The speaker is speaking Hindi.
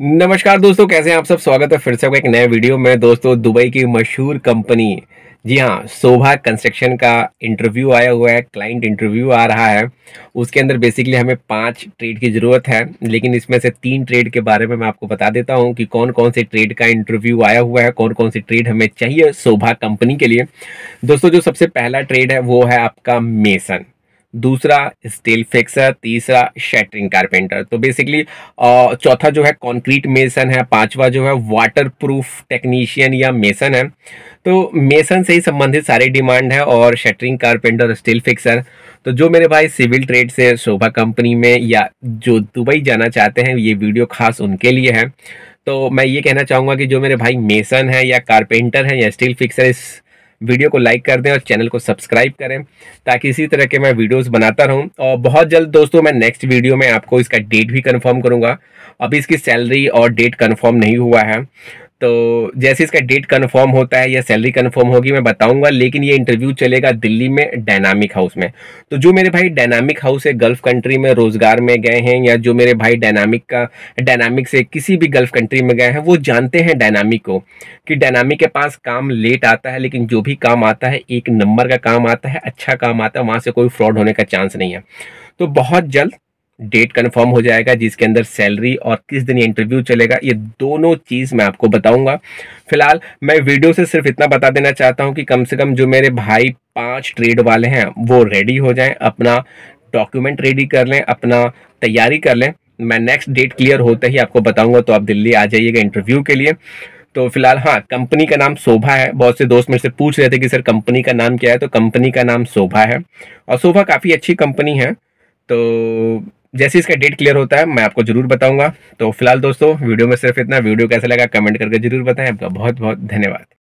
नमस्कार दोस्तों कैसे हैं आप सब स्वागत है फिर से एक नए वीडियो में दोस्तों दुबई की मशहूर कंपनी जी हाँ शोभा कंस्ट्रक्शन का इंटरव्यू आया हुआ है क्लाइंट इंटरव्यू आ रहा है उसके अंदर बेसिकली हमें पांच ट्रेड की ज़रूरत है लेकिन इसमें से तीन ट्रेड के बारे में मैं आपको बता देता हूँ कि कौन कौन से ट्रेड का इंटरव्यू आया हुआ है कौन कौन से ट्रेड हमें चाहिए शोभा कंपनी के लिए दोस्तों जो सबसे पहला ट्रेड है वो है आपका मेसन दूसरा स्टील फिक्सर तीसरा शेटरिंग कारपेंटर तो बेसिकली चौथा जो है कंक्रीट मेसन है पांचवा जो है वाटर प्रूफ टेक्नीशियन या मेसन है तो मेसन से ही संबंधित सारे डिमांड है और शटरिंग कारपेंटर स्टील फिक्सर तो जो मेरे भाई सिविल ट्रेड से शोभा कंपनी में या जो दुबई जाना चाहते हैं ये वीडियो खास उनके लिए है तो मैं ये कहना चाहूँगा कि जो मेरे भाई मेसन है या कारपेंटर है या स्टील फिक्सर इस वीडियो को लाइक कर दें और चैनल को सब्सक्राइब करें ताकि इसी तरह के मैं वीडियोस बनाता रहूं और बहुत जल्द दोस्तों मैं नेक्स्ट वीडियो में आपको इसका डेट भी कंफर्म करूंगा अभी इसकी सैलरी और डेट कंफर्म नहीं हुआ है तो जैसे इसका डेट कंफर्म होता है या सैलरी कंफर्म होगी मैं बताऊंगा लेकिन ये इंटरव्यू चलेगा दिल्ली में डायनामिक हाउस में तो जो मेरे भाई डायनामिक हाउस है गल्फ कंट्री में रोजगार में गए हैं या जो मेरे भाई डायनामिक का डायनामिक से किसी भी गल्फ कंट्री में गए हैं वो जानते हैं डायनामिक को कि डायनामिक के पास काम लेट आता है लेकिन जो भी काम आता है एक नंबर का काम आता है अच्छा काम आता है वहाँ से कोई फ्रॉड होने का चांस नहीं है तो बहुत जल्द डेट कंफर्म हो जाएगा जिसके अंदर सैलरी और किस दिन इंटरव्यू चलेगा ये दोनों चीज़ मैं आपको बताऊंगा फिलहाल मैं वीडियो से सिर्फ इतना बता देना चाहता हूं कि कम से कम जो मेरे भाई पांच ट्रेड वाले हैं वो रेडी हो जाएं अपना डॉक्यूमेंट रेडी कर लें अपना तैयारी कर लें मैं नेक्स्ट डेट क्लियर होते ही आपको बताऊंगा तो आप दिल्ली आ जाइएगा इंटरव्यू के लिए तो फिलहाल हाँ कंपनी का नाम शोभा है बहुत से दोस्त मेरे से पूछ रहे थे कि सर कंपनी का नाम क्या है तो कंपनी का नाम शोभा है और शोभा काफ़ी अच्छी कंपनी है तो जैसे इसका डेट क्लियर होता है मैं आपको जरूर बताऊंगा तो फिलहाल दोस्तों वीडियो में सिर्फ इतना वीडियो कैसा लगा कमेंट करके जरूर बताएं आपका बहुत बहुत धन्यवाद